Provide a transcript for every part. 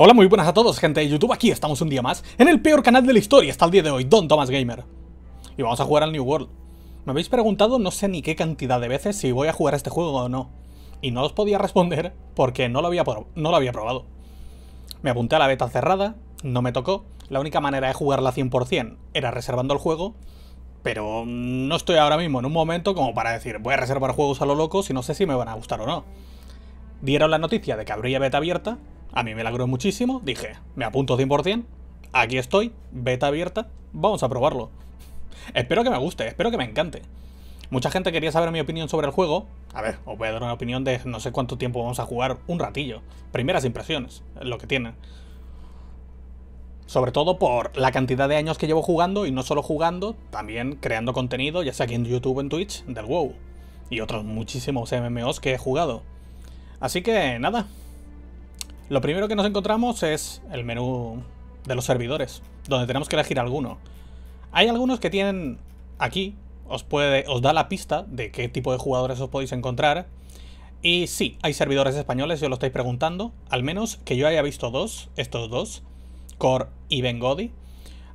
Hola, muy buenas a todos, gente de YouTube. Aquí estamos un día más en el peor canal de la historia hasta el día de hoy, Don Thomas Gamer. Y vamos a jugar al New World. Me habéis preguntado no sé ni qué cantidad de veces si voy a jugar a este juego o no. Y no os podía responder porque no lo había, no lo había probado. Me apunté a la beta cerrada, no me tocó. La única manera de jugarla 100% era reservando el juego. Pero no estoy ahora mismo en un momento como para decir voy a reservar juegos a lo loco si no sé si me van a gustar o no. Dieron la noticia de que habría beta abierta a mí me la muchísimo, dije, me apunto 100%, aquí estoy, beta abierta, vamos a probarlo. Espero que me guste, espero que me encante. Mucha gente quería saber mi opinión sobre el juego. A ver, os voy a dar una opinión de no sé cuánto tiempo vamos a jugar, un ratillo. Primeras impresiones, lo que tienen. Sobre todo por la cantidad de años que llevo jugando y no solo jugando, también creando contenido, ya sea aquí en YouTube en Twitch, del WoW. Y otros muchísimos MMOs que he jugado. Así que nada, lo primero que nos encontramos es el menú de los servidores, donde tenemos que elegir alguno. Hay algunos que tienen aquí, os, os da la pista de qué tipo de jugadores os podéis encontrar. Y sí, hay servidores españoles, si os lo estáis preguntando. Al menos que yo haya visto dos, estos dos, Core y Bengodi.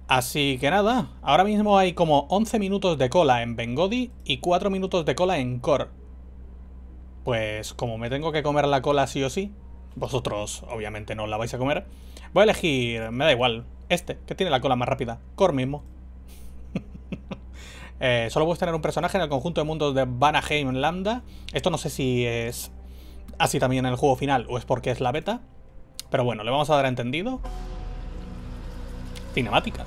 Así que nada, ahora mismo hay como 11 minutos de cola en Bengodi y 4 minutos de cola en Core. Pues como me tengo que comer la cola sí o sí, vosotros obviamente no la vais a comer. Voy a elegir, me da igual, este, que tiene la cola más rápida. Cor mismo. eh, solo puedes tener un personaje en el conjunto de mundos de Vanaheim Lambda. Esto no sé si es así también en el juego final o es porque es la beta. Pero bueno, le vamos a dar entendido. Cinemática.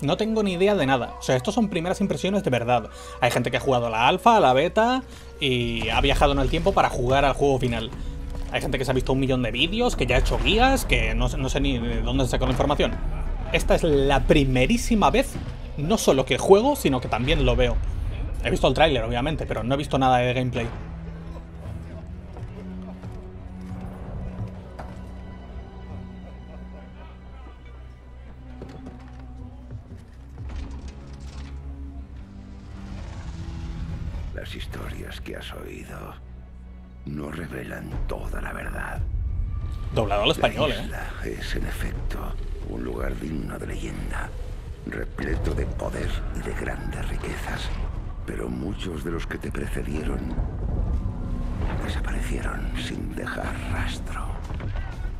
No tengo ni idea de nada. O sea, estos son primeras impresiones de verdad. Hay gente que ha jugado a la alfa, a la beta y ha viajado en el tiempo para jugar al juego final. Hay gente que se ha visto un millón de vídeos, que ya ha hecho guías, que no, sé ni de dónde se sacó la información. Esta es la primerísima vez, no solo que juego, sino que también lo veo. He visto el tráiler, obviamente, pero no he visto nada de gameplay. no revelan toda la verdad. Doblado al español, ¿eh? Es en efecto un lugar digno de leyenda, repleto de poder y de grandes riquezas. Pero muchos de los que te precedieron desaparecieron sin dejar rastro.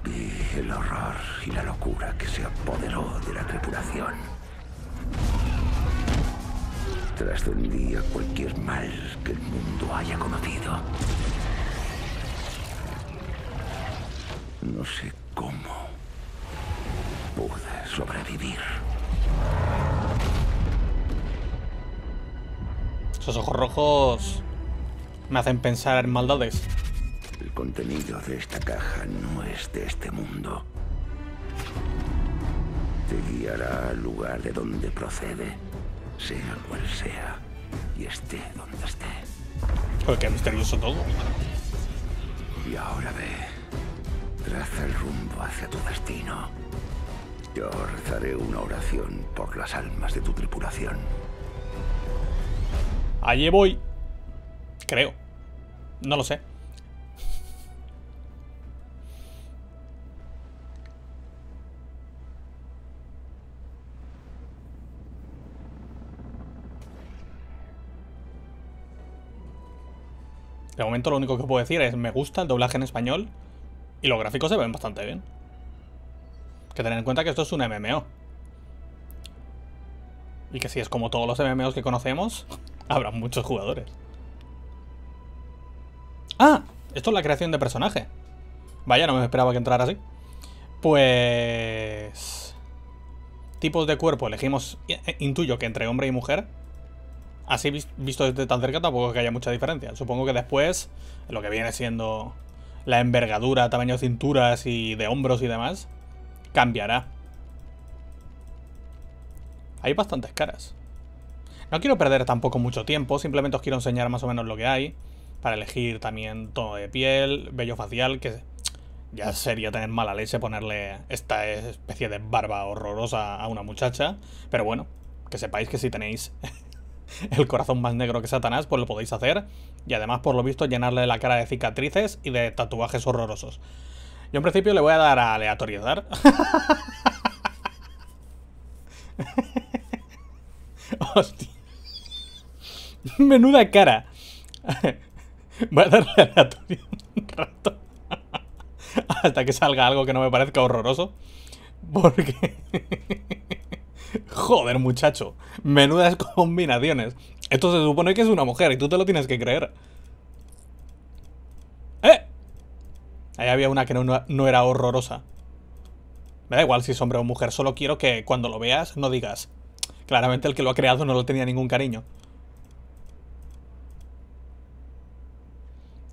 Vi el horror y la locura que se apoderó de la tripulación. Trascendía cualquier mal que el mundo haya conocido. No sé cómo pude sobrevivir. Esos ojos rojos me hacen pensar en maldades. El contenido de esta caja no es de este mundo. Te guiará al lugar de donde procede, sea cual sea, y esté donde esté. Porque misterioso todo. Y ahora ve traza el rumbo hacia tu destino. Yo rezaré una oración por las almas de tu tripulación. Allí voy. Creo. No lo sé. De momento lo único que puedo decir es me gusta el doblaje en español y los gráficos se ven bastante bien. que tener en cuenta que esto es un MMO. Y que si es como todos los MMOs que conocemos, habrá muchos jugadores. ¡Ah! Esto es la creación de personaje. Vaya, no me esperaba que entrara así. Pues... Tipos de cuerpo elegimos, eh, eh, intuyo que entre hombre y mujer. Así visto desde tan cerca tampoco que haya mucha diferencia. Supongo que después, lo que viene siendo la envergadura, tamaño de cinturas y de hombros y demás, cambiará. Hay bastantes caras. No quiero perder tampoco mucho tiempo, simplemente os quiero enseñar más o menos lo que hay, para elegir también tono de piel, vello facial, que ya sería tener mala leche ponerle esta especie de barba horrorosa a una muchacha, pero bueno, que sepáis que si tenéis el corazón más negro que Satanás, pues lo podéis hacer. Y además, por lo visto, llenarle la cara de cicatrices y de tatuajes horrorosos. Yo en principio le voy a dar a aleatoriedad. Hostia. Menuda cara. Voy a darle aleatoriedad un rato. Hasta que salga algo que no me parezca horroroso. Porque... Joder, muchacho. Menudas combinaciones. Esto se supone que es una mujer y tú te lo tienes que creer. ¡Eh! Ahí había una que no, no era horrorosa. Me da igual si es hombre o mujer, solo quiero que cuando lo veas no digas. Claramente el que lo ha creado no lo tenía ningún cariño.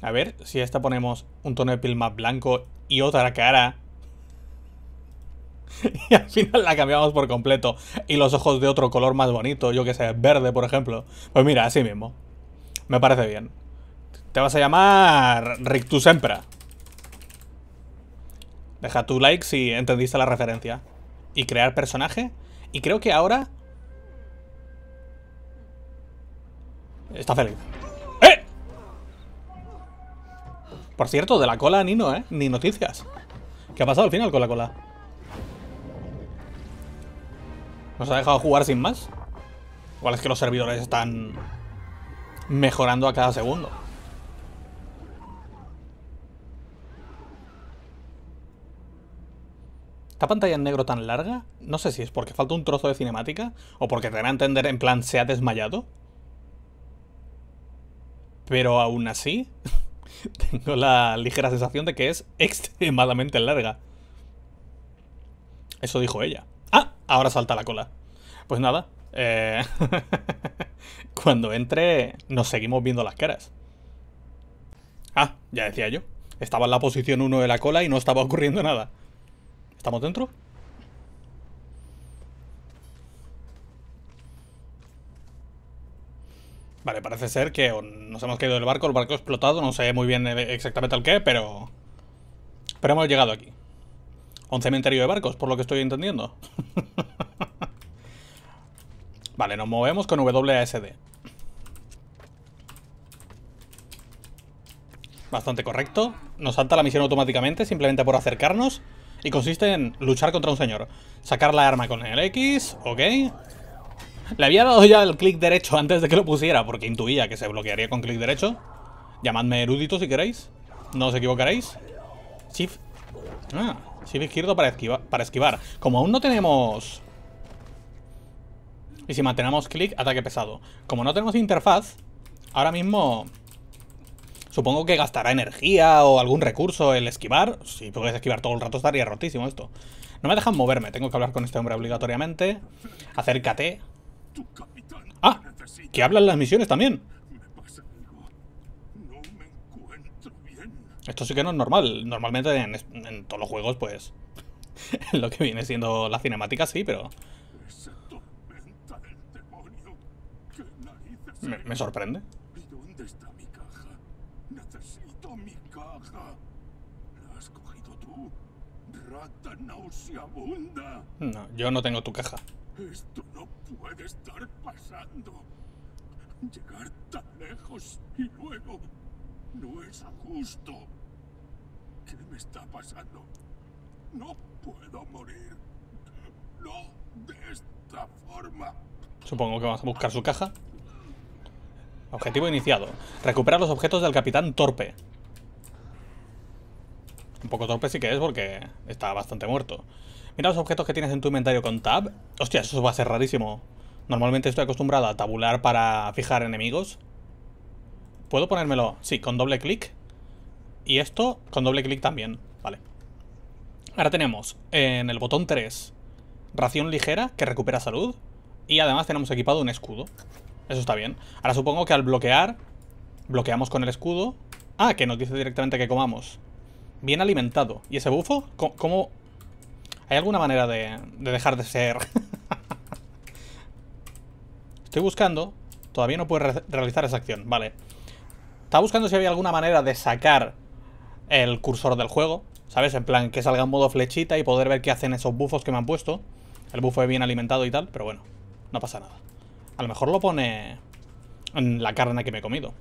A ver, si esta ponemos un tono de piel más blanco y otra cara y al final la cambiamos por completo. Y los ojos de otro color más bonito, yo que sé, verde, por ejemplo. Pues mira, así mismo. Me parece bien. Te vas a llamar Rictus Deja tu like si entendiste la referencia. Y crear personaje. Y creo que ahora... Está feliz. ¡Eh! Por cierto, de la cola ni ¿eh? Ni noticias. ¿Qué ha pasado al final con la cola? ¿Nos ha dejado jugar sin más? Igual es que los servidores están mejorando a cada segundo. ¿Esta pantalla en negro tan larga? No sé si es porque falta un trozo de cinemática o porque te van a entender en plan se ha desmayado. Pero aún así, tengo la ligera sensación de que es extremadamente larga. Eso dijo ella ahora salta la cola. Pues nada, eh, cuando entre nos seguimos viendo las caras. Ah, ya decía yo. Estaba en la posición 1 de la cola y no estaba ocurriendo nada. ¿Estamos dentro? Vale, parece ser que nos hemos caído del barco, el barco ha explotado, no sé muy bien eh, exactamente al qué, pero... Pero hemos llegado aquí. Un cementerio de barcos, por lo que estoy entendiendo. vale, nos movemos con WASD. Bastante correcto. Nos salta la misión automáticamente, simplemente por acercarnos. Y consiste en luchar contra un señor. Sacar la arma con el X, ok. Le había dado ya el clic derecho antes de que lo pusiera, porque intuía que se bloquearía con clic derecho. Llamadme erudito si queréis. No os equivocaréis. Shift. Ah, Sigue izquierdo para esquivar, para esquivar. Como aún no tenemos... Y si mantenemos clic, ataque pesado. Como no tenemos interfaz, ahora mismo... Supongo que gastará energía o algún recurso el esquivar. Si puedes esquivar todo el rato estaría rotísimo esto. No me dejan moverme, tengo que hablar con este hombre obligatoriamente. Acércate. Ah, que hablan las misiones también. Esto sí que no es normal. Normalmente en, en todos los juegos, pues. lo que viene siendo la cinemática, sí, pero. Me, me sorprende. dónde está mi caja? Necesito mi caja. ¿La has cogido tú? Rata nauseabunda. No, yo no tengo tu caja. Esto no puede estar pasando. Llegar tan lejos y luego no es justo. ¿Qué me está pasando? No puedo morir. No de esta forma. Supongo que vamos a buscar su caja. Objetivo iniciado. Recuperar los objetos del capitán Torpe. Un poco torpe sí que es porque está bastante muerto. Mira los objetos que tienes en tu inventario con tab. Hostia, eso va a ser rarísimo. Normalmente estoy acostumbrado a tabular para fijar enemigos. ¿Puedo ponérmelo? Sí, con doble clic. Y esto con doble clic también. Vale. Ahora tenemos en el botón 3 ración ligera que recupera salud. Y además tenemos equipado un escudo. Eso está bien. Ahora supongo que al bloquear, bloqueamos con el escudo. Ah, que nos dice directamente que comamos. Bien alimentado. ¿Y ese bufo? ¿Cómo? ¿Hay alguna manera de, dejar de ser? Estoy buscando. Todavía no puedo realizar esa acción. Vale. Estaba buscando si había alguna manera de sacar el cursor del juego, ¿sabes? En plan, que salga en modo flechita y poder ver qué hacen esos bufos que me han puesto. El bufo es bien alimentado y tal, pero bueno, no pasa nada. A lo mejor lo pone en la carne que me he comido.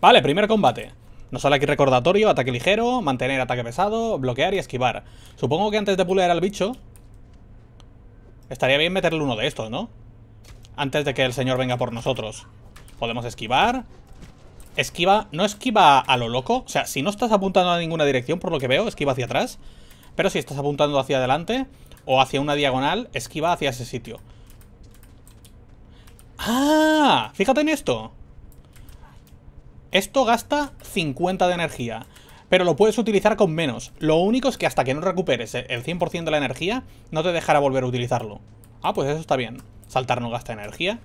Vale, primer combate. Nos sale aquí recordatorio, ataque ligero, mantener ataque pesado, bloquear y esquivar. Supongo que antes de pulear al bicho... Estaría bien meterle uno de estos, ¿no? Antes de que el señor venga por nosotros. Podemos esquivar, esquiva, no esquiva a lo loco. O sea, si no estás apuntando a ninguna dirección, por lo que veo, esquiva hacia atrás. Pero si estás apuntando hacia adelante o hacia una diagonal, esquiva hacia ese sitio. ¡Ah! Fíjate en esto. Esto gasta 50 de energía, pero lo puedes utilizar con menos. Lo único es que hasta que no recuperes el 100% de la energía, no te dejará volver a utilizarlo. Ah, pues eso está bien. Saltar no gasta energía.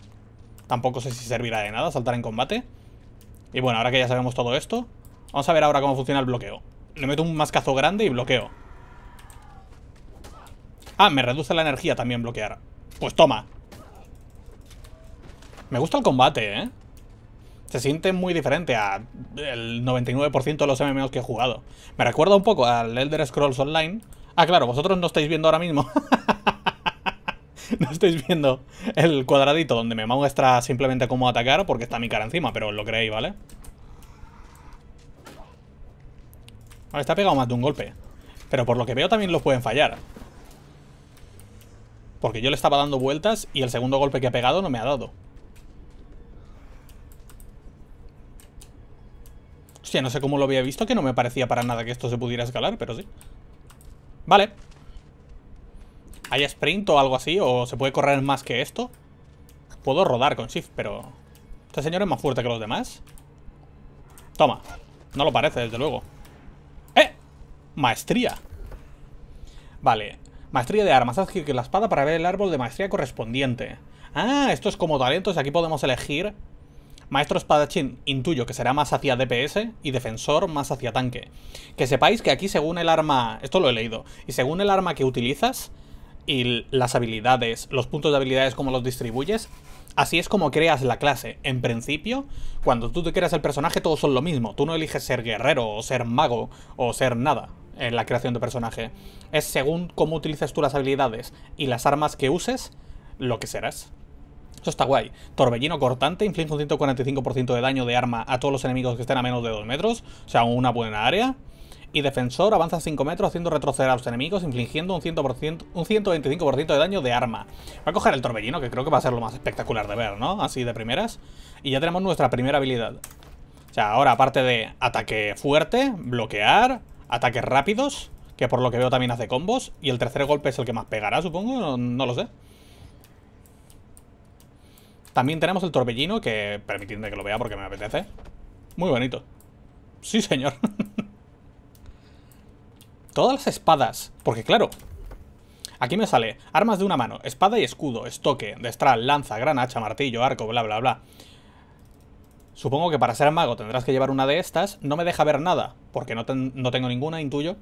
Tampoco sé si servirá de nada saltar en combate. Y bueno, ahora que ya sabemos todo esto, vamos a ver ahora cómo funciona el bloqueo. Le meto un mascazo grande y bloqueo. Ah, me reduce la energía también bloquear. Pues toma. Me gusta el combate, ¿eh? Se siente muy diferente a el 99% de los MMOs que he jugado. Me recuerda un poco al Elder Scrolls Online. Ah, claro, vosotros no estáis viendo ahora mismo. no estáis viendo el cuadradito donde me muestra simplemente cómo atacar porque está mi cara encima, pero lo creéis, ¿vale? Vale, está pegado más de un golpe. Pero por lo que veo también lo pueden fallar. Porque yo le estaba dando vueltas y el segundo golpe que ha pegado no me ha dado. Hostia, no sé cómo lo había visto, que no me parecía para nada que esto se pudiera escalar, pero sí. Vale. ¿Hay sprint o algo así? ¿O se puede correr más que esto? Puedo rodar con shift, pero... Este señor es más fuerte que los demás. Toma. No lo parece, desde luego. ¡Eh! Maestría. Vale. Maestría de armas. Haz que la espada para ver el árbol de maestría correspondiente. Ah, esto es como talentos. Aquí podemos elegir... Maestro espadachín, intuyo que será más hacia DPS y defensor más hacia tanque. Que sepáis que aquí según el arma... Esto lo he leído. Y según el arma que utilizas, y las habilidades, los puntos de habilidades, cómo los distribuyes. Así es como creas la clase. En principio, cuando tú te creas el personaje, todos son lo mismo. Tú no eliges ser guerrero, o ser mago, o ser nada en la creación de personaje. Es según cómo utilizas tú las habilidades y las armas que uses, lo que serás. Eso está guay. Torbellino cortante, inflige un 145% de daño de arma a todos los enemigos que estén a menos de 2 metros. O sea, una buena área y Defensor avanza 5 metros haciendo retroceder a los enemigos, infligiendo un, 100%, un 125% de daño de arma. Va a coger el torbellino, que creo que va a ser lo más espectacular de ver, ¿no? Así de primeras. Y ya tenemos nuestra primera habilidad. O sea, ahora aparte de ataque fuerte, bloquear, ataques rápidos, que por lo que veo también hace combos, y el tercer golpe es el que más pegará, supongo, no, no lo sé. También tenemos el torbellino, que permitidme que lo vea porque me apetece. Muy bonito. Sí, señor. Todas las espadas. Porque claro, Aquí me sale armas de una mano, espada y escudo, estoque, destral, lanza, gran hacha, martillo, arco, bla, bla, bla. Supongo que para ser mago tendrás que llevar una de estas. No me deja ver nada, porque no, no, tengo ninguna, intuyo.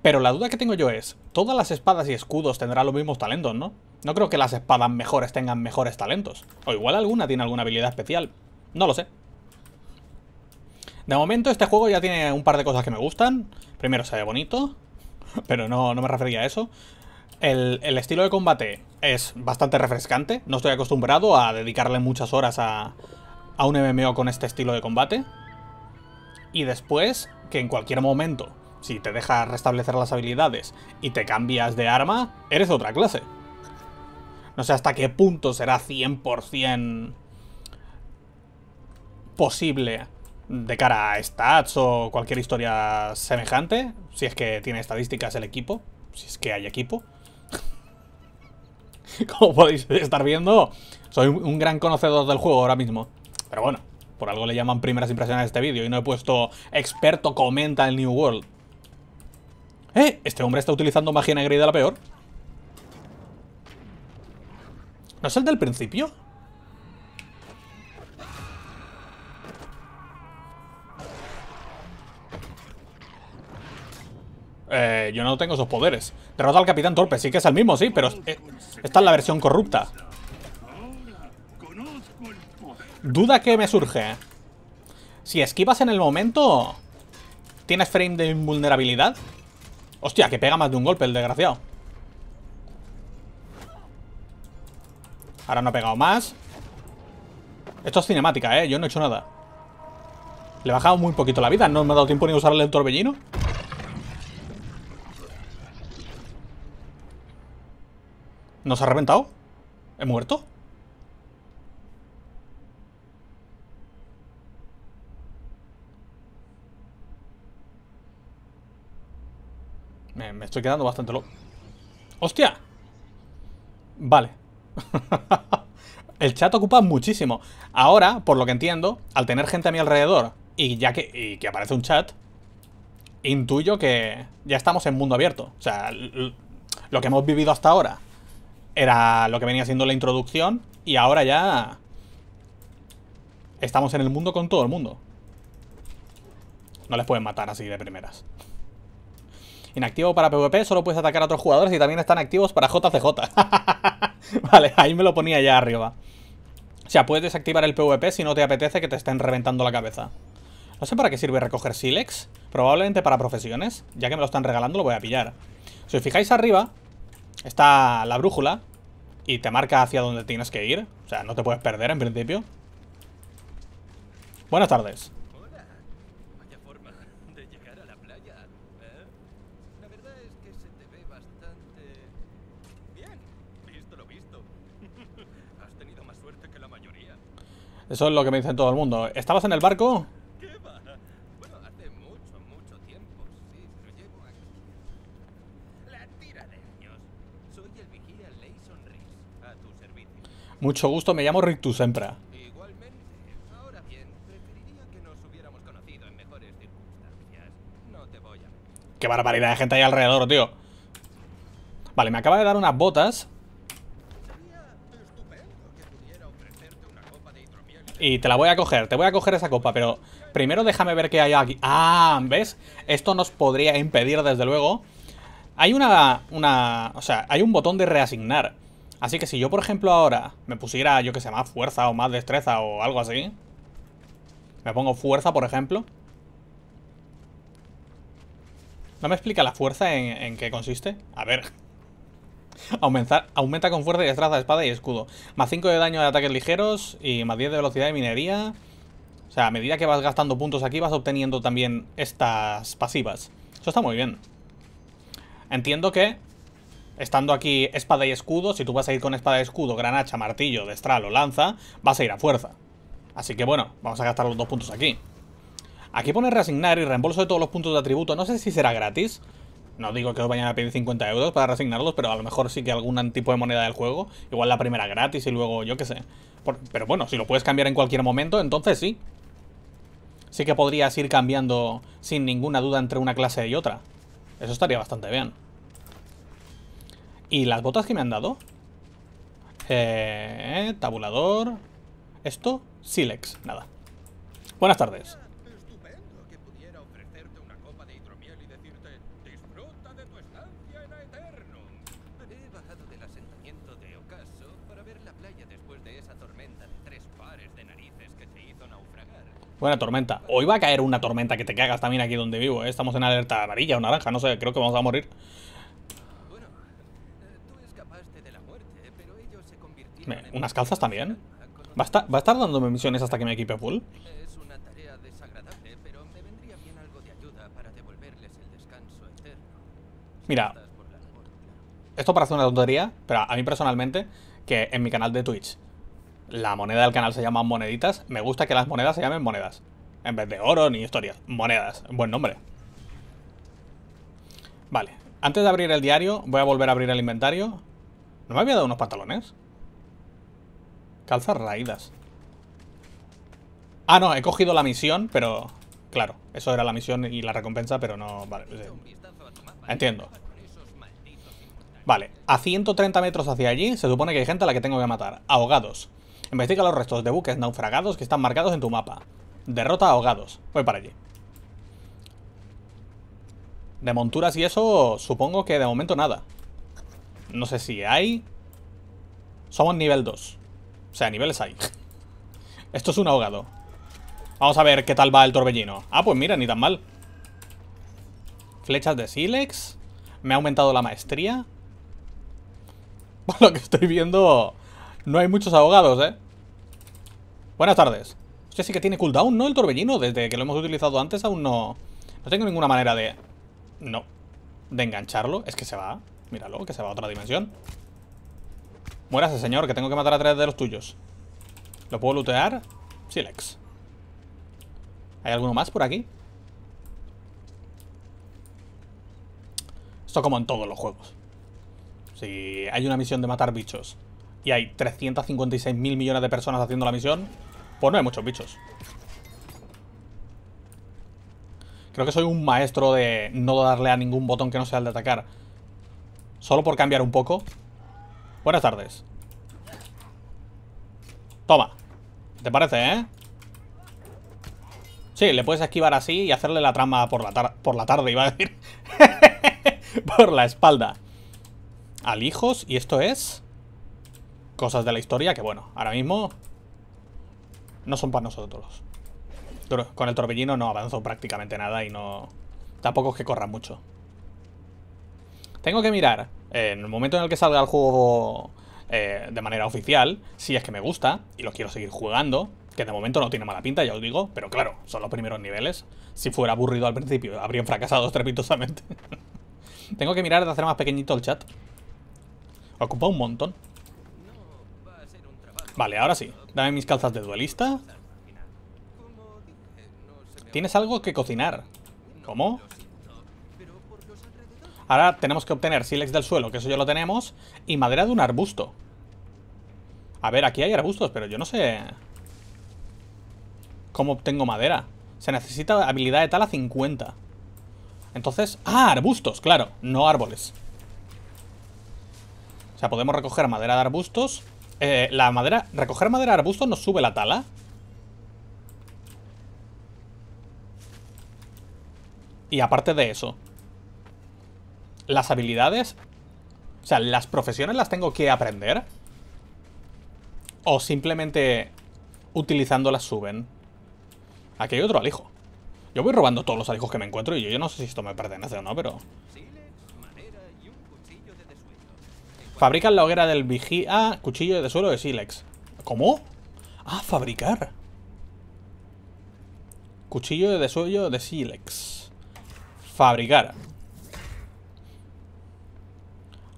Pero la duda que tengo yo es, todas las espadas y escudos tendrán los mismos talentos, ¿no? No creo que las espadas mejores tengan mejores talentos. O igual alguna tiene alguna habilidad especial. No lo sé. De momento este juego ya tiene un par de cosas que me gustan. Primero, se ve bonito, pero no, no me refería a eso. El, estilo de combate es bastante refrescante. No estoy acostumbrado a dedicarle muchas horas a, a un MMO con este estilo de combate. Y después, que en cualquier momento, si te dejas restablecer las habilidades y te cambias de arma, eres otra clase. No sé hasta qué punto será 100% posible de cara a stats o cualquier historia semejante, si es que tiene estadísticas el equipo, si es que hay equipo. Como podéis estar viendo, soy un gran conocedor del juego ahora mismo. Pero bueno, por algo le llaman primeras impresiones a este vídeo y no he puesto experto comenta el New World. ¡Eh! Este hombre está utilizando magia negra y de la peor. ¿No es el del principio? Eh, yo no tengo esos poderes. Derrota al Capitán Torpe, sí que es el mismo, sí, pero está eh, esta es la versión corrupta. Duda que me surge. ¿eh? Si esquivas en el momento, ¿tienes frame de invulnerabilidad? Hostia, que pega más de un golpe el desgraciado. Ahora no ha pegado más. Esto es cinemática, ¿eh? Yo no he hecho nada. Le he bajado muy poquito la vida. No me ha dado tiempo ni usarle el torbellino. ¿Nos ha reventado? ¿He muerto? Me, estoy quedando bastante loco. ¡Hostia! Vale. El chat ocupa muchísimo. Ahora, por lo que entiendo, al tener gente a mi alrededor y ya y que aparece un chat, intuyo que ya estamos en mundo abierto. O sea, lo que hemos vivido hasta ahora era lo que venía siendo la introducción y ahora ya estamos en el mundo con todo el mundo. No les pueden matar así de primeras. Inactivo para PvP, solo puedes atacar a otros jugadores y también están activos para JCJ. vale, ahí me lo ponía ya arriba. O sea, puedes desactivar el PvP si no te apetece que te estén reventando la cabeza. No sé para qué sirve recoger Silex. Probablemente para profesiones. Ya que me lo están regalando, lo voy a pillar. Si os fijáis arriba, está la brújula y te marca hacia donde tienes que ir. O sea, no te puedes perder en principio. Buenas tardes. Eso es lo que me dicen todo el mundo. ¿Estabas en el barco? Mucho gusto, me llamo Rictus entra que a... Qué barbaridad de gente ahí alrededor, tío. Vale, me acaba de dar unas botas. Y te la voy a coger, te voy a coger esa copa, pero primero déjame ver qué hay aquí. Ah, ¿ves? Esto nos podría impedir, desde luego. Hay una, una... O sea, hay un botón de reasignar. Así que si yo, por ejemplo, ahora me pusiera, yo que sé, más fuerza o más destreza o algo así. Me pongo fuerza, por ejemplo. ¿No me explica la fuerza en, qué consiste? A ver. aumenta con fuerza y destreza espada y escudo. Más 5 de daño de ataques ligeros y más 10 de velocidad de minería. O sea, a medida que vas gastando puntos aquí vas obteniendo también estas pasivas. Eso está muy bien. Entiendo que estando aquí espada y escudo, si tú vas a ir con espada y escudo, granacha, martillo, destral o lanza, vas a ir a fuerza. Así que bueno, vamos a gastar los dos puntos aquí. Aquí pone reasignar y reembolso de todos los puntos de atributo. No sé si será gratis. No digo que os vayan a pedir 50 euros para reasignarlos, pero a lo mejor sí que algún tipo de moneda del juego. Igual la primera gratis y luego yo qué sé. pero bueno, si lo puedes cambiar en cualquier momento, entonces sí. Sí que podrías ir cambiando sin ninguna duda entre una clase y otra. Eso estaría bastante bien. ¿Y las botas que me han dado? Eh, tabulador. ¿Esto? Silex, nada. Buenas tardes. Buena tormenta. Hoy va a caer una tormenta que te cagas también aquí donde vivo, ¿eh? Estamos en alerta amarilla o naranja, no sé, creo que vamos a morir. ¿Unas calzas también? ¿Va a, estar, ¿Va a estar dándome misiones hasta que me equipe full? Es una para devolverles Mira, esto parece una tontería, pero a mí personalmente, que en mi canal de Twitch la moneda del canal se llama moneditas, me gusta que las monedas se llamen monedas. En vez de oro ni historias, monedas. Buen nombre. Vale, antes de abrir el diario, voy a volver a abrir el inventario. ¿No me había dado unos pantalones? Calzar raídas. Ah, no, he cogido la misión, pero... Claro, eso era la misión y la recompensa, pero no... Vale, entiendo. Vale, a 130 metros hacia allí se supone que hay gente a la que tengo que matar. Ahogados. Investiga los restos de buques naufragados que están marcados en tu mapa. Derrota ahogados. Voy para allí. De monturas y eso, supongo que de momento nada. No sé si hay... Somos nivel 2. O sea, niveles hay. Esto es un ahogado. Vamos a ver qué tal va el torbellino. Ah, pues mira, ni tan mal. Flechas de Silex. Me ha aumentado la maestría. Por lo que estoy viendo, no hay muchos ahogados, ¿eh? Buenas tardes. Usted sí que tiene cooldown, ¿no? El torbellino, desde que lo hemos utilizado antes, aún no... No tengo ninguna manera de... No. De engancharlo. Es que se va. Míralo, que se va a otra dimensión. Muérase, señor, que tengo que matar a tres de los tuyos. ¿Lo puedo lootear? Silex. ¿Hay alguno más por aquí? Esto como en todos los juegos. Si hay una misión de matar bichos y hay 356 mil millones de personas haciendo la misión, pues no hay muchos bichos. Creo que soy un maestro de no darle a ningún botón que no sea el de atacar. Solo por cambiar un poco, Buenas tardes. Toma. ¿Te parece, eh? Sí, le puedes esquivar así y hacerle la trama por la, por la tarde, iba a decir. por la espalda. Al hijos, y esto es... Cosas de la historia que, bueno, ahora mismo... No son para nosotros. Con el torbellino no avanzo prácticamente nada y no... Tampoco es que corra mucho. Tengo que mirar en el momento en el que salga el juego eh, de manera oficial, si es que me gusta y lo quiero seguir jugando, que de momento no tiene mala pinta, ya os digo, pero claro, son los primeros niveles. Si fuera aburrido al principio, habrían fracasado estrepitosamente. Tengo que mirar de hacer más pequeñito el chat. Ocupa un montón. Vale, ahora sí. Dame mis calzas de duelista. Tienes algo que cocinar. ¿Cómo? Ahora tenemos que obtener sílex del suelo, que eso ya lo tenemos, y madera de un arbusto. A ver, aquí hay arbustos, pero yo no sé... ¿Cómo obtengo madera? Se necesita habilidad de tala 50. Entonces... ¡Ah! Arbustos, claro, no árboles. O sea, podemos recoger madera de arbustos. Eh, la madera... Recoger madera de arbustos nos sube la tala. Y aparte de eso, las habilidades, o sea, las profesiones las tengo que aprender. O simplemente utilizándolas suben. Aquí hay otro alijo. Yo voy robando todos los alijos que me encuentro y yo, no sé si esto me pertenece o no, pero... Fabrican la hoguera del vigía... Ah, cuchillo de suelo de Silex. ¿Cómo? Ah, fabricar. Cuchillo de suelo de Silex. Fabricar.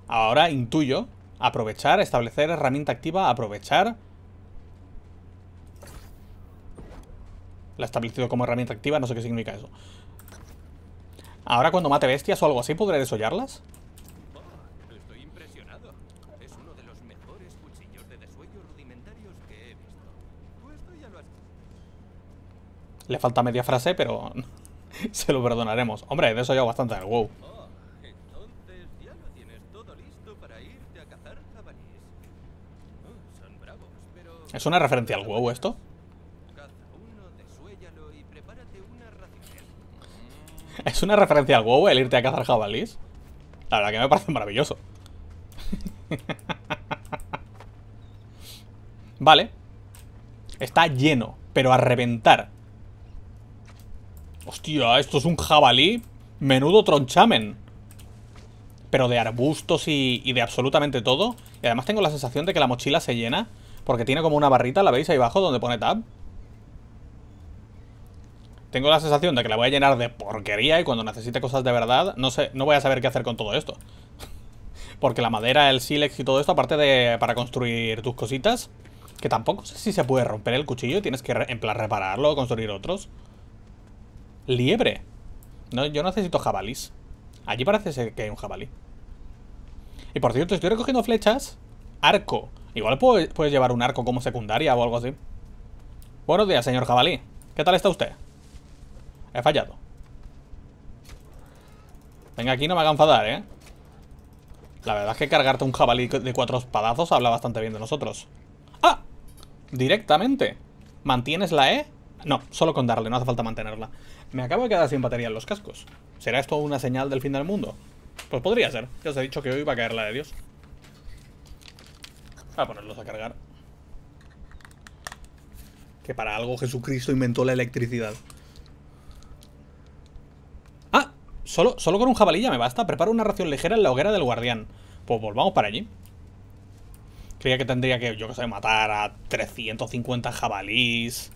Ahora intuyo. Aprovechar, establecer herramienta activa, aprovechar. La he establecido como herramienta activa, no sé qué significa eso. Ahora cuando mate bestias o algo así, ¿podré desollarlas? Le falta media frase, pero se lo perdonaremos. Hombre, he desollado bastante WoW. ¿Es una referencia al huevo esto? ¿Es una referencia al huevo el irte a cazar jabalís? La verdad que me parece maravilloso. vale. Está lleno, pero a reventar. Hostia, esto es un jabalí. Menudo tronchamen. Pero de arbustos y, y de absolutamente todo. Y además tengo la sensación de que la mochila se llena porque tiene como una barrita, ¿la veis ahí abajo donde pone tab? Tengo la sensación de que la voy a llenar de porquería y cuando necesite cosas de verdad, no sé, no voy a saber qué hacer con todo esto. Porque la madera, el sílex y todo esto, aparte de para construir tus cositas, que tampoco sé si se puede romper el cuchillo y tienes que en plan repararlo o construir otros. Liebre. No, yo necesito jabalís. Allí parece que hay un jabalí. Y por cierto, estoy recogiendo flechas Arco. Igual puedes, llevar un arco como secundaria o algo así. Buenos días, señor jabalí. ¿Qué tal está usted? He fallado. Venga, aquí no me haga enfadar, ¿eh? La verdad es que cargarte un jabalí de cuatro espadazos habla bastante bien de nosotros. ¡Ah! Directamente. ¿Mantienes la E? No, solo con darle, no hace falta mantenerla. Me acabo de quedar sin batería en los cascos. ¿Será esto una señal del fin del mundo? Pues podría ser. Ya os he dicho que hoy va a caer la de Dios a ponerlos a cargar. Que para algo Jesucristo inventó la electricidad. ¡Ah! Solo, solo con un jabalí ya me basta. Preparo una ración ligera en la hoguera del guardián. Pues volvamos para allí. Creía que tendría que, yo que sé, matar a 350 jabalís.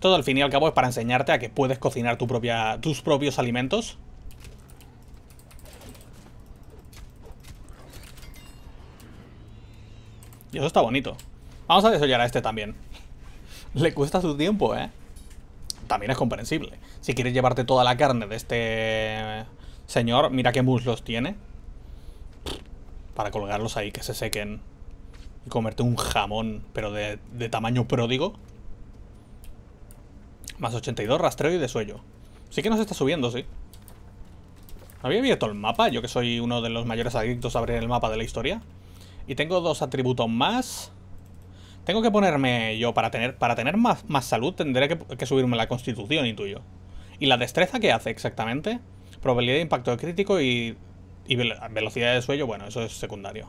Todo al fin y al cabo es para enseñarte a que puedes cocinar tus propios alimentos. Y eso está bonito. Vamos a desollar a este también. Le cuesta su tiempo, ¿eh? También es comprensible. Si quieres llevarte toda la carne de este señor, mira qué muslos tiene. Para colgarlos ahí, que se sequen. Y comerte un jamón, pero de, tamaño pródigo. Más 82, rastreo y de Sí que nos está subiendo, sí. ¿Había abierto el mapa? Yo que soy uno de los mayores adictos a abrir el mapa de la historia. Y tengo dos atributos más. Tengo que ponerme yo, para tener, para tener más, más salud, tendré que, subirme la constitución y tuyo. ¿Y la destreza qué hace exactamente? Probabilidad de impacto crítico y, velocidad de sueño, bueno, eso es secundario.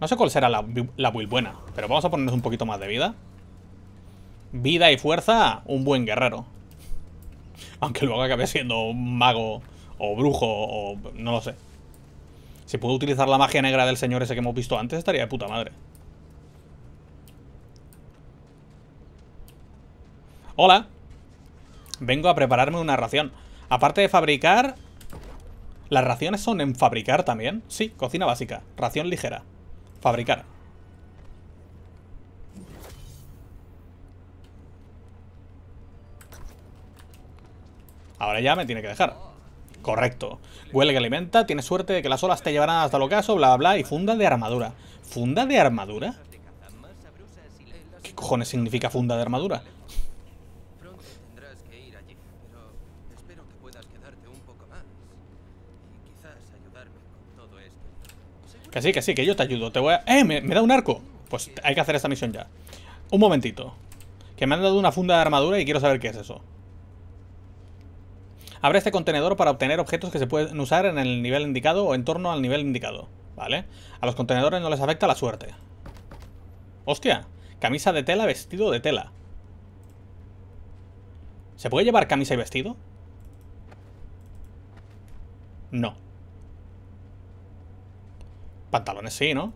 No sé cuál será la, la build buena, pero vamos a ponernos un poquito más de vida. Vida y fuerza, un buen guerrero. Aunque luego acabe siendo un mago o brujo o no lo sé. Si puedo utilizar la magia negra del señor ese que hemos visto antes, estaría de puta madre. Hola. Vengo a prepararme una ración. Aparte de fabricar... Las raciones son en fabricar también. Sí, cocina básica. Ración ligera. Fabricar. Ahora ya me tiene que dejar. Correcto. Huele que alimenta, tiene suerte de que las olas te llevarán hasta el ocaso, bla, bla, bla y funda de armadura. ¿Funda de armadura? ¿Qué cojones significa funda de armadura? Que sí, que sí, que yo te ayudo. Te voy a... ¡Eh! me, da un arco. Pues hay que hacer esta misión ya. Un momentito. Que me han dado una funda de armadura y quiero saber qué es eso. Abre este contenedor para obtener objetos que se pueden usar en el nivel indicado o en torno al nivel indicado. ¿Vale? A los contenedores no les afecta la suerte. ¡Hostia! Camisa de tela, vestido de tela. ¿Se puede llevar camisa y vestido? No. Pantalones sí, ¿no?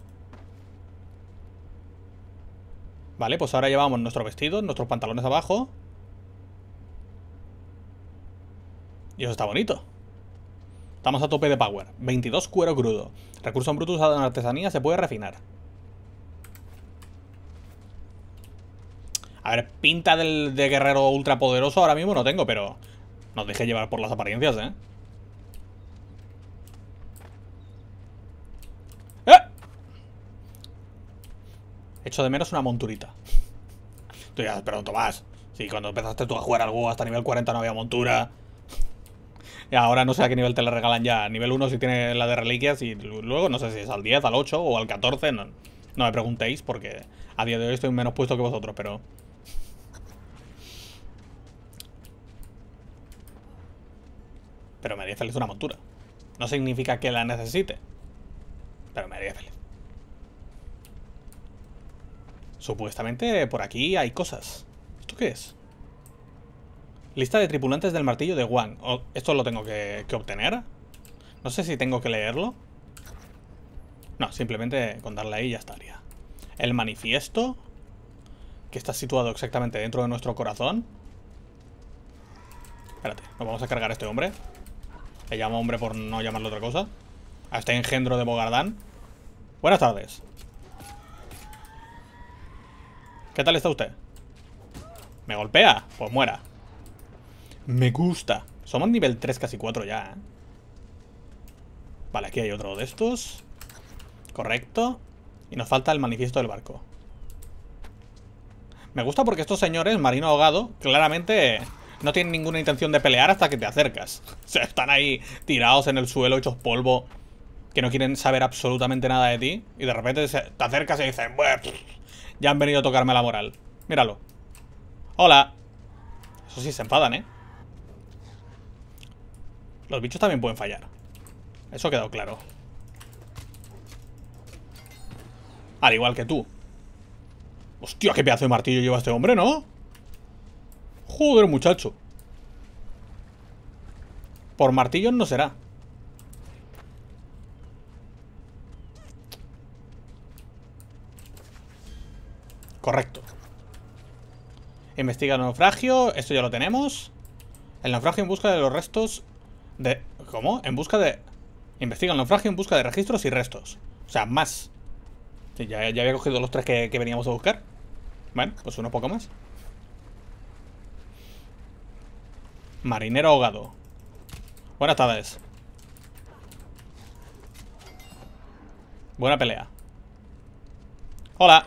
Vale, pues ahora llevamos nuestro vestido, nuestros pantalones abajo Y eso está bonito. Estamos a tope de power. 22 cuero crudo. Recurso en bruto usado en artesanía se puede refinar. A ver, pinta de guerrero ultrapoderoso ahora mismo no tengo, pero... Nos dejé llevar por las apariencias, ¿eh? Hecho ¡Eh! de menos una monturita. Tú ya, pregunto más. si cuando empezaste tú a jugar algo hasta nivel 40 no había montura y eh, Ahora no sé a qué nivel te la regalan ya. Nivel 1 si tiene la de reliquias y luego no sé si es al 10, al 8 o al 14. No, me preguntéis porque a día de hoy estoy menos puesto que vosotros, pero... Pero me haría feliz una montura. No significa que la necesite. Pero me haría feliz. Supuestamente por aquí hay cosas. ¿Esto qué es? Lista de tripulantes del martillo de Juan. Oh, ¿Esto lo tengo que, obtener? No sé si tengo que leerlo. No, simplemente con darle ahí ya estaría. El manifiesto, que está situado exactamente dentro de nuestro corazón. Espérate, nos vamos a cargar a este hombre. Le llamo hombre por no llamarlo otra cosa. A este engendro de Bogardán. Buenas tardes. ¿Qué tal está usted? ¿Me golpea? Pues muera. Me gusta. Somos nivel 3, casi 4 ya, ¿eh? Vale, aquí hay otro de estos. Correcto. Y nos falta el manifiesto del barco. Me gusta porque estos señores, marino ahogado, claramente no tienen ninguna intención de pelear hasta que te acercas. O sea, están ahí tirados en el suelo, hechos polvo, que no quieren saber absolutamente nada de ti. Y de repente te acercas y dicen, ya han venido a tocarme la moral. Míralo. Hola. Eso sí, se enfadan, ¿eh? Los bichos también pueden fallar. Eso ha quedado claro. Ah, al igual que tú. Hostia, qué pedazo de martillo lleva este hombre, ¿no? Joder, muchacho. Por martillos no será. Correcto. Investiga el naufragio. Esto ya lo tenemos. El naufragio en busca de los restos de, ¿Cómo? En busca de... Investiga el naufragio en busca de registros y restos. O sea, más. ya, había cogido los tres que, que veníamos a buscar. Bueno, pues uno poco más. Marinero ahogado. Buenas tardes. Buena pelea. Hola.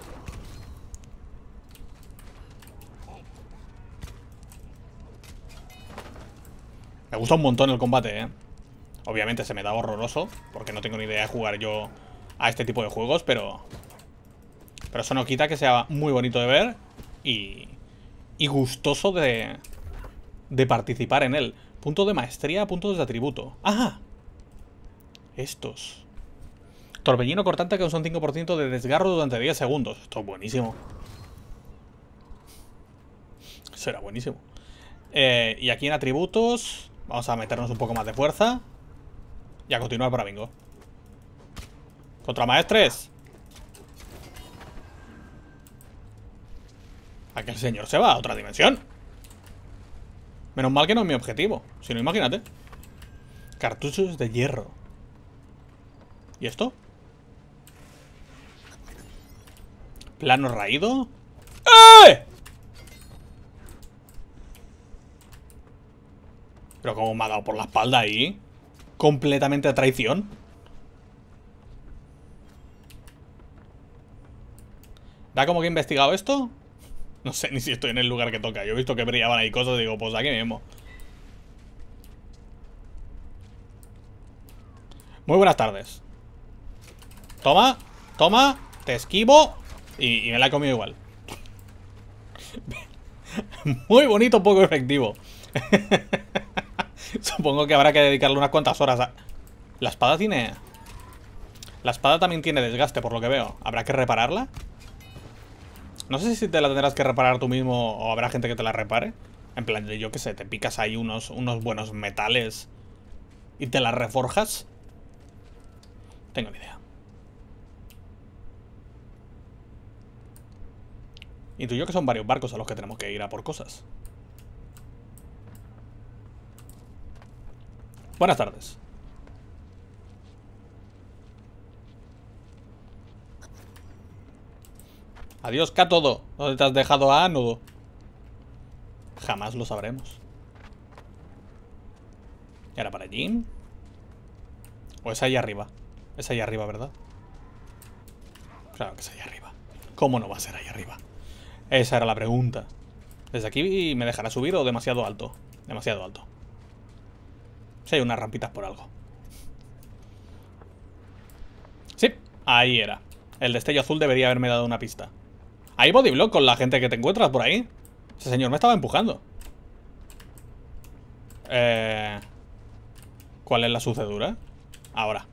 Me gusta un montón el combate, ¿eh? Obviamente se me da horroroso, porque no tengo ni idea de jugar yo a este tipo de juegos, pero... Pero eso no quita que sea muy bonito de ver y, y gustoso de, de participar en él. Punto de maestría, puntos de atributo. ¡Ajá! Estos. Torbellino cortante que usa un 5% de desgarro durante 10 segundos. Esto es buenísimo. Será buenísimo. Eh, y aquí en atributos... Vamos a meternos un poco más de fuerza. Y a continuar para bingo. Contra maestres. Aquel señor se va a otra dimensión. Menos mal que no es mi objetivo. Si no, imagínate. Cartuchos de hierro. ¿Y esto? Plano raído. ¡Eh! Pero como me ha dado por la espalda ahí. Completamente a traición. ¿Da como que he investigado esto? No sé ni si estoy en el lugar que toca. Yo he visto que brillaban ahí cosas digo, pues aquí mismo. Muy buenas tardes. Toma, toma, te esquivo y, y me la he comido igual. Muy bonito, poco efectivo. Supongo que habrá que dedicarle unas cuantas horas a... La espada tiene... La espada también tiene desgaste, por lo que veo. ¿Habrá que repararla? No sé si te la tendrás que reparar tú mismo o habrá gente que te la repare. En plan, yo qué sé, te picas ahí unos, unos buenos metales y te la reforjas. Tengo ni idea. Y tú y yo que son varios barcos a los que tenemos que ir a por cosas. Buenas tardes. Adiós, todo? ¿Dónde te has dejado a Ánodo? Jamás lo sabremos. ¿Y ahora para allí? ¿O es ahí arriba? Es ahí arriba, ¿verdad? Claro que es ahí arriba. ¿Cómo no va a ser ahí arriba? Esa era la pregunta. ¿Desde aquí me dejará subir o demasiado alto? Demasiado alto. Si hay unas rampitas por algo. Sí, ahí era. El destello azul debería haberme dado una pista. ¿Hay bodyblock con la gente que te encuentras por ahí? Ese señor me estaba empujando. Eh, ¿Cuál es la sucedura? Ahora.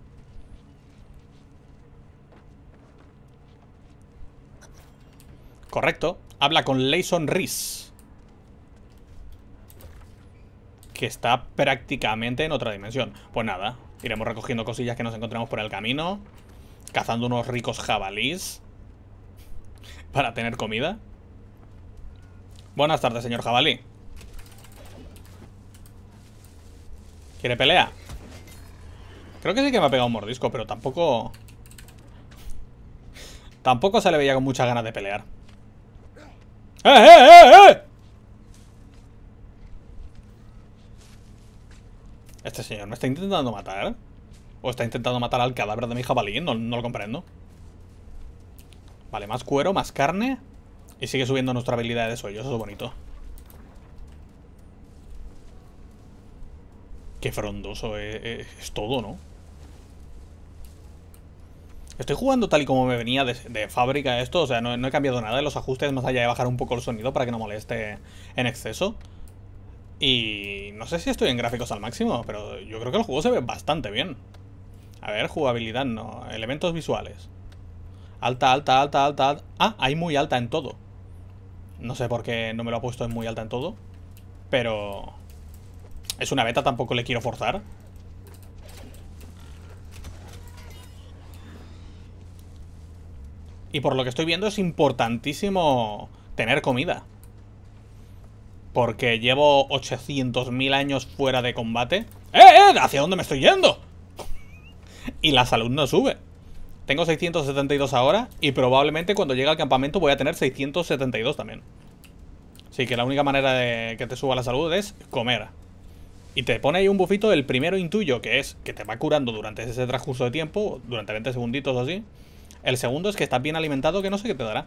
Correcto. Habla con Layson Reese. está prácticamente en otra dimensión. Pues nada, iremos recogiendo cosillas que nos encontramos por el camino, cazando unos ricos jabalís para tener comida. Buenas tardes, señor jabalí. ¿Quiere pelea? Creo que sí que me ha pegado un mordisco, pero tampoco... Tampoco se le veía con muchas ganas de pelear. ¡Eh, eh, eh, eh! Este señor me está intentando matar. O está intentando matar al cadáver de mi jabalí. No, lo comprendo. Vale, más cuero, más carne. Y sigue subiendo nuestra habilidad de yo Eso es bonito. Qué frondoso eh, eh, es, todo, ¿no? Estoy jugando tal y como me venía de, fábrica esto, o sea, no, no, he cambiado nada de los ajustes más allá de bajar un poco el sonido para que no moleste en exceso. Y no sé si estoy en gráficos al máximo, pero yo creo que el juego se ve bastante bien. A ver, jugabilidad no. Elementos visuales. Alta, alta, alta, alta, Ah, hay muy alta en todo. No sé por qué no me lo ha puesto en muy alta en todo. Pero... Es una beta, tampoco le quiero forzar. Y por lo que estoy viendo es importantísimo tener comida. Porque llevo 800.000 años fuera de combate. ¡Eh, eh! ¿Hacia dónde me estoy yendo? y la salud no sube. Tengo 672 ahora y probablemente cuando llegue al campamento voy a tener 672 también. Así que la única manera de que te suba la salud es comer. Y te pone ahí un bufito, el primero intuyo, que es que te va curando durante ese transcurso de tiempo, durante 20 segunditos o así. El segundo es que estás bien alimentado, que no sé qué te dará.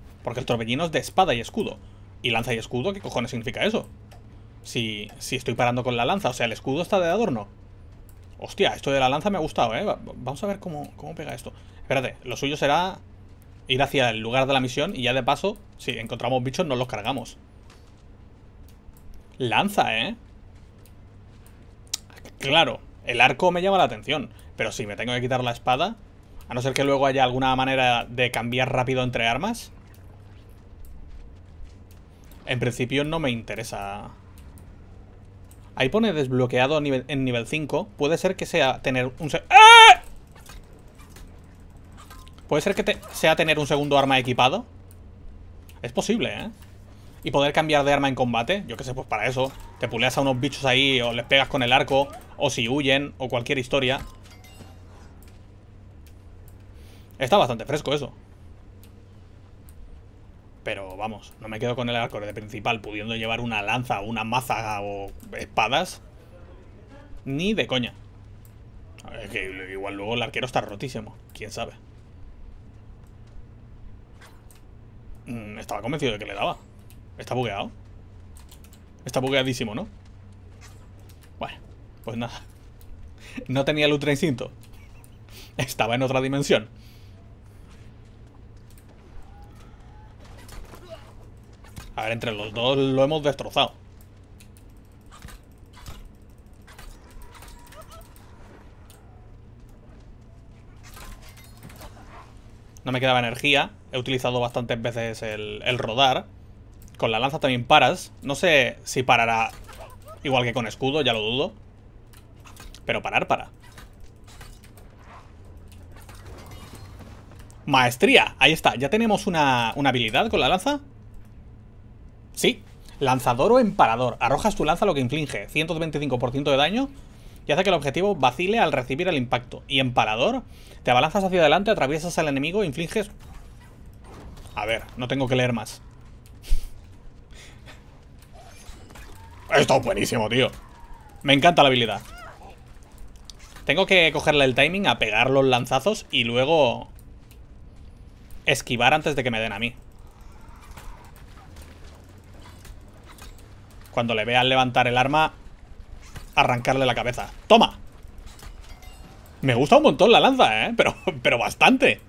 Porque el torbellino es de espada y escudo. ¿Y lanza y escudo? ¿Qué cojones significa eso? Si, si estoy parando con la lanza, o sea, el escudo está de adorno. Hostia, esto de la lanza me ha gustado, ¿eh? Vamos a ver cómo, cómo pega esto. Espérate, lo suyo será ir hacia el lugar de la misión y ya de paso, si encontramos bichos, no los cargamos. Lanza, ¿eh? Claro, el arco me llama la atención, pero si me tengo que quitar la espada, a no ser que luego haya alguna manera de cambiar rápido entre armas... En principio no me interesa. Ahí pone desbloqueado en nivel 5. Puede ser que sea tener un... ¡Ah! Puede ser que sea tener un segundo arma equipado. Es posible, ¿eh? Y poder cambiar de arma en combate. Yo qué sé, pues para eso. Te puleas a unos bichos ahí o les pegas con el arco. O si huyen o cualquier historia. Está bastante fresco eso. Pero vamos, no me quedo con el arco de principal, pudiendo llevar una lanza, una maza o espadas. Ni de coña. Es que igual luego el arquero está rotísimo, quién sabe. Mm, estaba convencido de que le daba. Está bugueado. Está bugueadísimo, ¿no? Bueno, pues nada. No tenía el ultra instinto. Estaba en otra dimensión. A ver, entre los dos lo hemos destrozado. No me quedaba energía. He utilizado bastantes veces el, rodar. Con la lanza también paras. No sé si parará igual que con escudo, ya lo dudo. Pero parar, para. Maestría, ahí está. Ya tenemos una, una habilidad con la lanza Sí, lanzador o emparador. Arrojas tu lanza lo que inflige 125% de daño y hace que el objetivo vacile al recibir el impacto. Y emparador, te abalanzas hacia adelante, atraviesas al enemigo, e infliges... A ver, no tengo que leer más. Esto es buenísimo, tío. Me encanta la habilidad. Tengo que cogerle el timing a pegar los lanzazos y luego esquivar antes de que me den a mí. Cuando le veas levantar el arma, arrancarle la cabeza. ¡Toma! Me gusta un montón la lanza, ¿eh? Pero, pero bastante.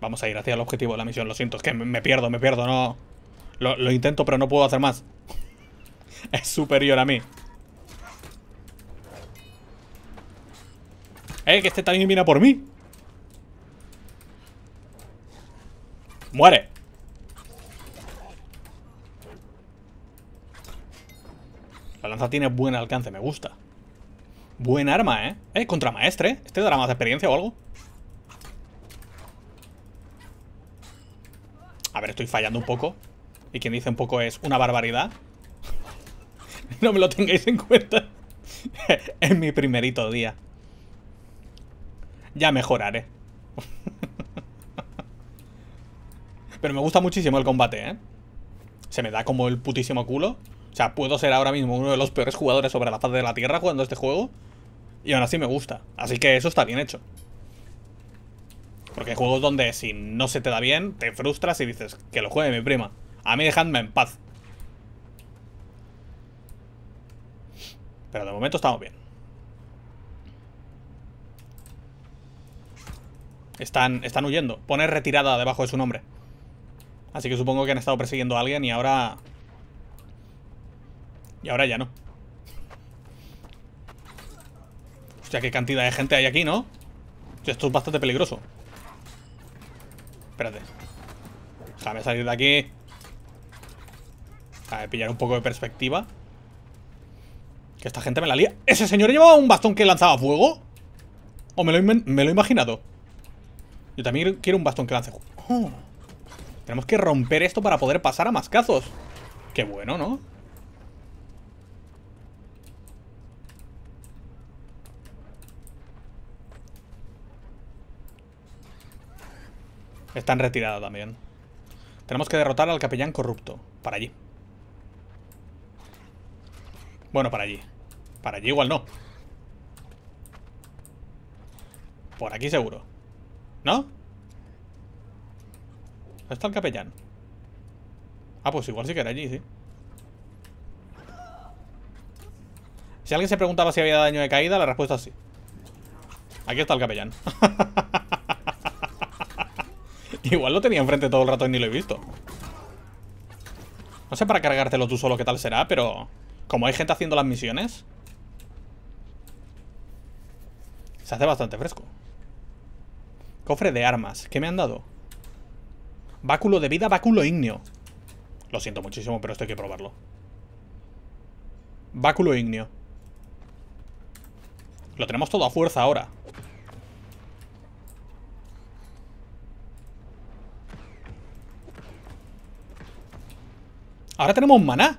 Vamos a ir hacia el objetivo de la misión, lo siento. Es que me pierdo, me pierdo, no... Lo, intento, pero no puedo hacer más. es superior a mí. ¡Eh, que este también viene por mí! ¡Muere! La lanza tiene buen alcance, me gusta. Buen arma, ¿eh? Eh, contramaestre. ¿Este dará más experiencia o algo? A ver, estoy fallando un poco. Y quien dice un poco es una barbaridad. no me lo tengáis en cuenta. en mi primerito día. Ya mejoraré. Pero me gusta muchísimo el combate, ¿eh? Se me da como el putísimo culo. O sea, puedo ser ahora mismo uno de los peores jugadores sobre la faz de la Tierra jugando este juego. Y aún así me gusta. Así que eso está bien hecho. Porque hay juegos donde si no se te da bien, te frustras y dices, que lo juegue mi prima. A mí dejadme en paz. Pero de momento estamos bien. Están, están huyendo. Pone retirada debajo de su nombre. Así que supongo que han estado persiguiendo a alguien y ahora y ahora ya no. Hostia, qué cantidad de gente hay aquí, ¿no? Esto es bastante peligroso. Espérate. Déjame salir de aquí. A ver, pillar un poco de perspectiva. Que esta gente me la lía. ¿Ese señor llevaba un bastón que lanzaba fuego? ¿O me lo, he imaginado? Yo también quiero un bastón que lance fuego. Tenemos que romper esto para poder pasar a más cazos. Qué bueno, ¿no? Están en también. Tenemos que derrotar al capellán corrupto. Para allí. Bueno, para allí. Para allí igual no. Por aquí seguro. ¿No? ¿Dónde está el capellán? Ah, pues igual sí que era allí, sí. Si alguien se preguntaba si había daño de caída, la respuesta es sí. Aquí está el capellán. Igual lo tenía enfrente todo el rato y ni lo he visto. No sé para cargártelo tú solo qué tal será, pero... Como hay gente haciendo las misiones... Se hace bastante fresco. Cofre de armas. ¿Qué me han dado? Báculo de vida, báculo ignio. Lo siento muchísimo, pero esto hay que probarlo. Báculo ignio. Lo tenemos todo a fuerza ahora. Ahora tenemos maná.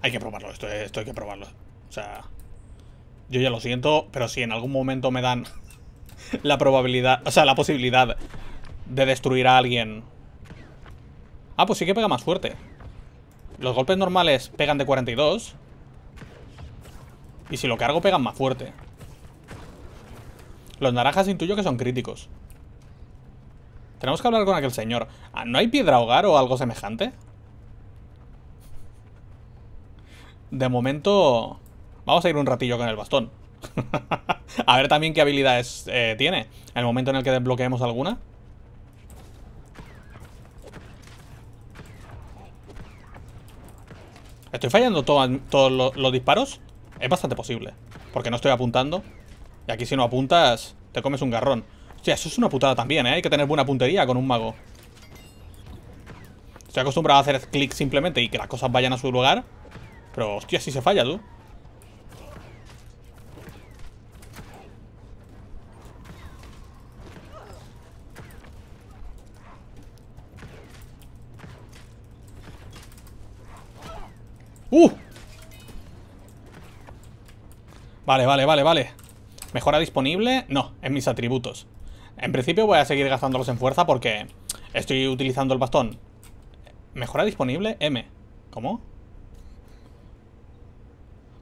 Hay que probarlo, esto, esto hay que probarlo. O sea, yo ya lo siento, pero si en algún momento me dan la probabilidad, o sea, la posibilidad de destruir a alguien. Ah, pues sí que pega más fuerte. Los golpes normales pegan de 42. Y si lo cargo pegan más fuerte. Los naranjas intuyo que son críticos. Tenemos que hablar con aquel señor. Ah, ¿No hay piedra hogar o algo semejante? De momento... Vamos a ir un ratillo con el bastón. a ver también qué habilidades eh, tiene. En el momento en el que desbloqueemos alguna. ¿Estoy fallando todos los disparos? Es bastante posible. Porque no estoy apuntando. Y aquí si no apuntas, te comes un garrón. Hostia, eso es una putada también, ¿eh? Hay que tener buena puntería con un mago. Estoy acostumbrado a hacer clic simplemente y que las cosas vayan a su lugar. Pero, hostia, si se falla, tú. ¡Uh! Vale, vale, vale, vale. ¿Mejora disponible? No, en mis atributos. En principio voy a seguir gastándolos en fuerza porque estoy utilizando el bastón. Mejora disponible, M. ¿Cómo?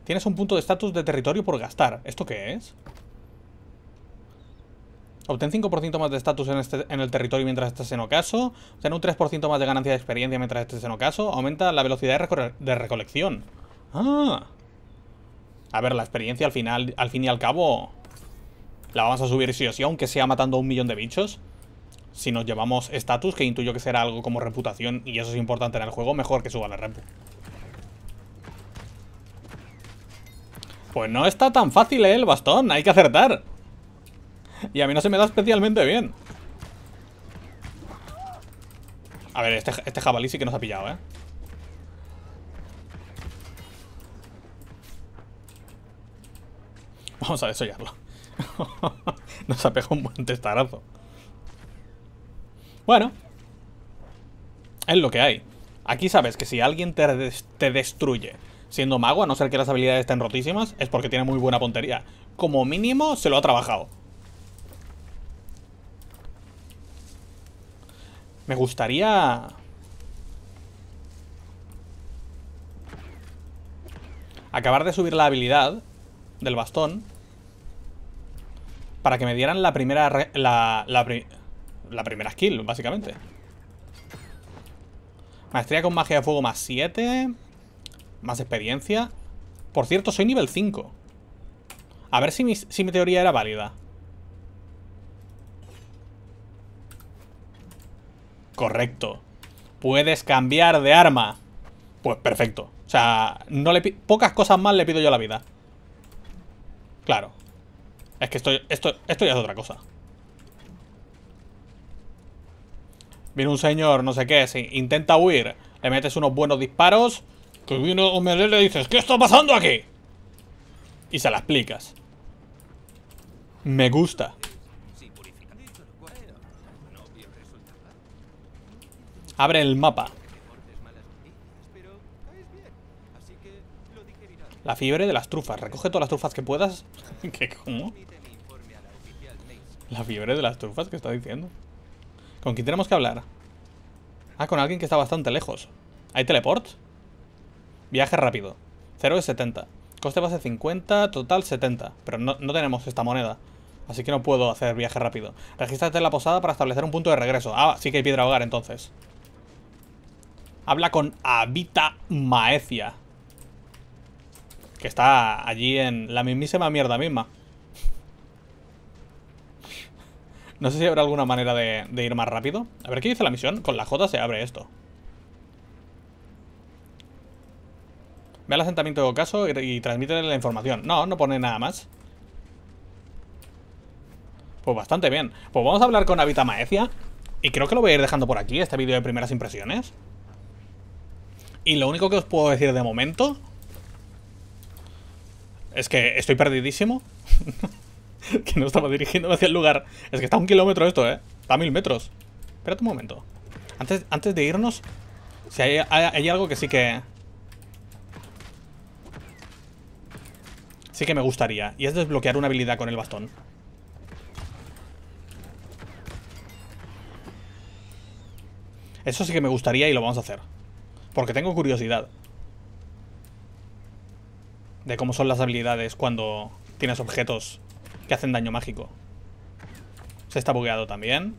Tienes un punto de estatus de territorio por gastar. ¿Esto qué es? Obtén 5% más de estatus este, en, el territorio mientras estés en ocaso. Obtén un 3% más de ganancia de experiencia mientras estés en ocaso. Aumenta la velocidad de, de recolección. Ah. A ver, la experiencia al final, al fin y al cabo, la vamos a subir sí o sí, aunque sea matando a un millón de bichos. Si nos llevamos status, que intuyo que será algo como reputación, y eso es importante en el juego, mejor que suba la repu. Pues no está tan fácil, ¿eh? El bastón, hay que acertar. Y a mí no se me da especialmente bien. A ver, este, este jabalí sí que nos ha pillado, ¿eh? Vamos a desollarlo. Nos ha un buen testarazo. Bueno. Es lo que hay. Aquí sabes que si alguien te, te destruye siendo mago, a no ser que las habilidades estén rotísimas, es porque tiene muy buena puntería. Como mínimo, se lo ha trabajado. Me gustaría... Acabar de subir la habilidad del bastón para que me dieran la primera... La, la, primera skill, básicamente. Maestría con magia de fuego más 7. Más experiencia. Por cierto, soy nivel 5. A ver si mi, teoría era válida. Correcto. Puedes cambiar de arma. Pues perfecto. O sea, no le pocas cosas más le pido yo la vida. Claro. Es que esto, esto, esto ya es otra cosa. Viene un señor, no sé qué, Se intenta huir, le metes unos buenos disparos, que viene un y le dices, ¿qué está pasando aquí? Y se la explicas. Me gusta. Abre el mapa. La fiebre de las trufas. Recoge todas las trufas que puedas ¿Qué? ¿Cómo? La fiebre de las trufas que está diciendo. ¿Con quién tenemos que hablar? Ah, con alguien que está bastante lejos. ¿Hay teleport? Viaje rápido. 0 de 70. Coste base 50, total 70. Pero no, tenemos esta moneda. Así que no puedo hacer viaje rápido. Regístrate en la posada para establecer un punto de regreso. Ah, sí que hay piedra hogar entonces. Habla con Abita Maecia. Que está allí en la mismísima mierda misma. No sé si habrá alguna manera de, ir más rápido. A ver qué dice la misión. Con la J se abre esto. Ve al asentamiento de Ocaso y, y transmite la información. No, no pone nada más. Pues bastante bien. Pues vamos a hablar con Habita Maecia. Y creo que lo voy a ir dejando por aquí, este vídeo de primeras impresiones. Y lo único que os puedo decir de momento es que estoy perdidísimo. que no estaba dirigiendo hacia el lugar. Es que está a un kilómetro esto, ¿eh? Está a mil metros. Espérate un momento. Antes, antes de irnos, si hay algo que sí que... Sí que me gustaría. Y es desbloquear una habilidad con el bastón. Eso sí que me gustaría y lo vamos a hacer. Porque tengo curiosidad de cómo son las habilidades cuando tienes objetos que hacen daño mágico. Se está bugueado también.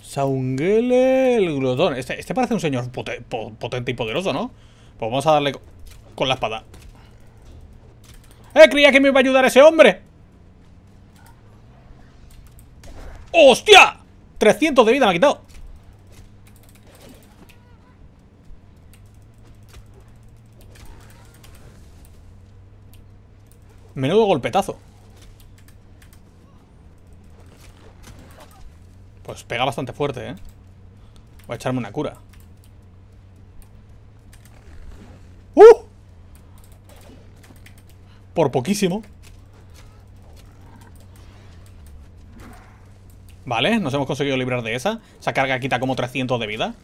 Saungele el glotón. Este, este, parece un señor potente y poderoso, ¿no? Pues vamos a darle con la espada. ¡Eh! Creía que me iba a ayudar ese hombre. ¡Hostia! 300 de vida me ha quitado. Menudo golpetazo. Pues pega bastante fuerte, ¿eh? Voy a echarme una cura. ¡Uh! Por poquísimo. Vale, nos hemos conseguido librar de esa. Esa carga quita como 300 de vida.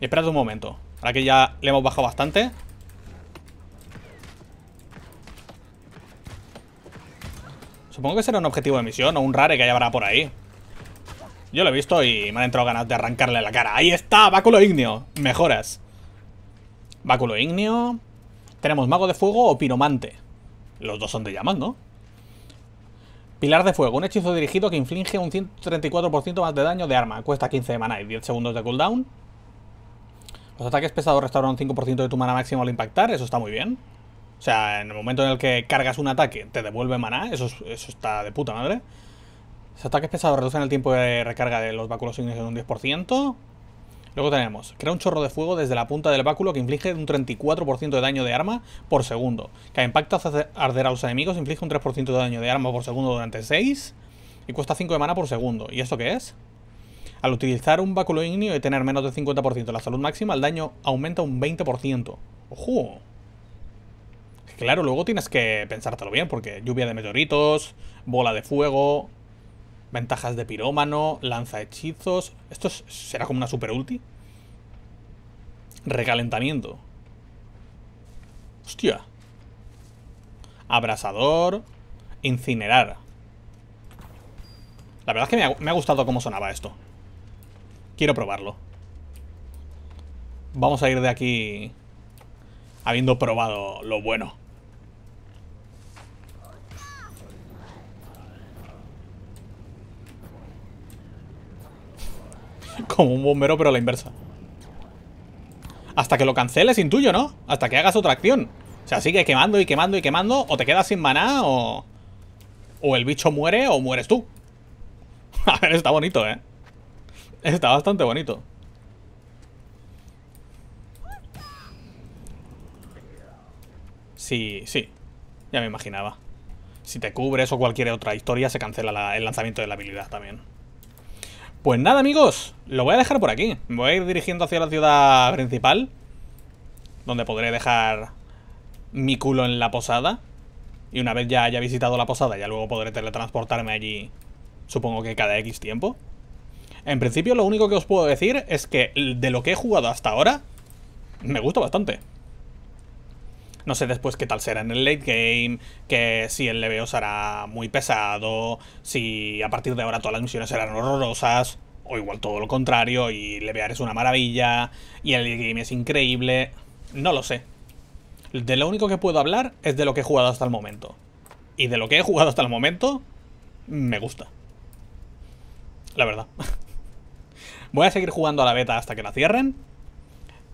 Y esperad un momento. Ahora que ya le hemos bajado bastante, Supongo que será un objetivo de misión o un rare que habrá por ahí. Yo lo he visto y me han entrado ganas de arrancarle la cara. ¡Ahí está! Báculo Igneo! Mejoras. Báculo Igneo. Tenemos mago de fuego o piromante. Los dos son de llamas, ¿no? Pilar de fuego. Un hechizo dirigido que inflige un 134% más de daño de arma. Cuesta 15 de mana y 10 segundos de cooldown. Los ataques pesados restauran un 5% de tu mana máxima al impactar. Eso está muy bien. O sea, en el momento en el que cargas un ataque, te devuelve maná, eso, eso está de puta madre. Los ataques pesados reducen el tiempo de recarga de los báculos en un 10%. Luego tenemos, crea un chorro de fuego desde la punta del báculo que inflige un 34% de daño de arma por segundo. Cada impacto hace arder a los enemigos, inflige un 3% de daño de arma por segundo durante 6 y cuesta 5 de mana por segundo. ¿Y esto qué es? Al utilizar un báculo ignio y tener menos del 50% de la salud máxima, el daño aumenta un 20%. ¡Ojo! claro, luego tienes que pensártelo bien, porque lluvia de meteoritos, bola de fuego, ventajas de pirómano, lanza hechizos. ¿Esto será como una super ulti? Recalentamiento. Hostia. Abrasador. Incinerar. La verdad es que me me ha gustado cómo sonaba esto. Quiero probarlo. Vamos a ir de aquí habiendo probado lo bueno. Como un bombero, pero a la inversa. Hasta que lo canceles, intuyo, ¿no? Hasta que hagas otra acción. O sea, sigue quemando y quemando y quemando. O te quedas sin maná, o... O el bicho muere, o mueres tú. A ver, está bonito, ¿eh? Está bastante bonito. Sí, sí. Ya me imaginaba. Si te cubres o cualquier otra historia, se cancela el lanzamiento de la habilidad también. Pues nada, amigos, lo voy a dejar por aquí. Me voy a ir dirigiendo hacia la ciudad principal, donde podré dejar mi culo en la posada. Y una vez ya haya visitado la posada, ya luego podré teletransportarme allí, supongo que cada X tiempo. En principio, lo único que os puedo decir es que de lo que he jugado hasta ahora, me gusta bastante. No sé después qué tal será en el late game, que si el leveo será muy pesado, si a partir de ahora todas las misiones serán horrorosas, o igual todo lo contrario, y levear es una maravilla, y el late game es increíble. No lo sé. De lo único que puedo hablar es de lo que he jugado hasta el momento. Y de lo que he jugado hasta el momento, me gusta. La verdad. Voy a seguir jugando a la beta hasta que la cierren,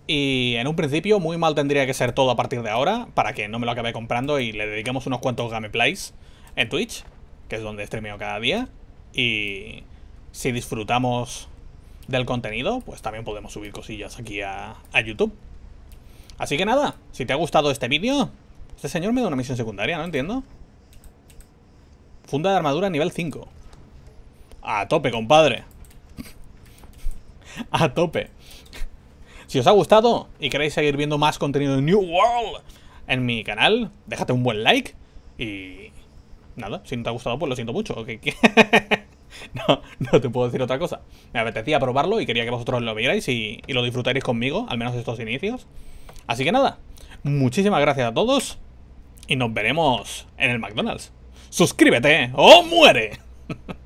y en un principio muy mal tendría que ser todo a partir de ahora para que no me lo acabe comprando y le dediquemos unos cuantos gameplays en Twitch, que es donde streameo cada día. Y si disfrutamos del contenido, pues también podemos subir cosillas aquí a, a YouTube. Así que nada, si te ha gustado este vídeo, este señor me da una misión secundaria, no entiendo. Funda de armadura nivel 5. A tope, compadre. A tope. Si os ha gustado y queréis seguir viendo más contenido de New World en mi canal, déjate un buen like y... Nada, si no te ha gustado, pues lo siento mucho. no, no te puedo decir otra cosa. Me apetecía probarlo y quería que vosotros lo vierais y, lo disfrutaréis conmigo, al menos estos inicios. Así que nada, muchísimas gracias a todos y nos veremos en el McDonald's. Suscríbete o muere.